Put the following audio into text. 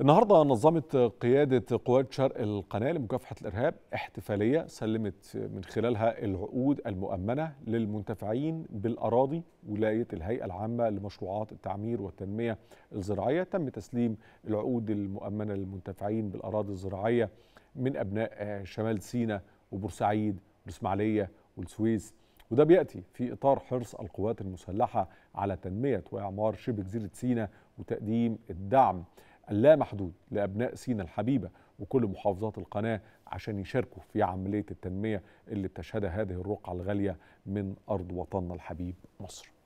النهارده نظمت قياده قوات شرق القناه لمكافحه الارهاب احتفاليه سلمت من خلالها العقود المؤمنه للمنتفعين بالاراضي ولايه الهيئه العامه لمشروعات التعمير والتنميه الزراعيه تم تسليم العقود المؤمنه للمنتفعين بالاراضي الزراعيه من ابناء شمال سيناء وبورسعيد والاسماعيليه والسويس وده بياتي في اطار حرص القوات المسلحه على تنميه واعمار شبه جزيره سيناء وتقديم الدعم اللامحدود لأبناء سينا الحبيبة وكل محافظات القناة عشان يشاركوا في عملية التنمية اللي بتشهدها هذه الرقعة الغالية من أرض وطننا الحبيب مصر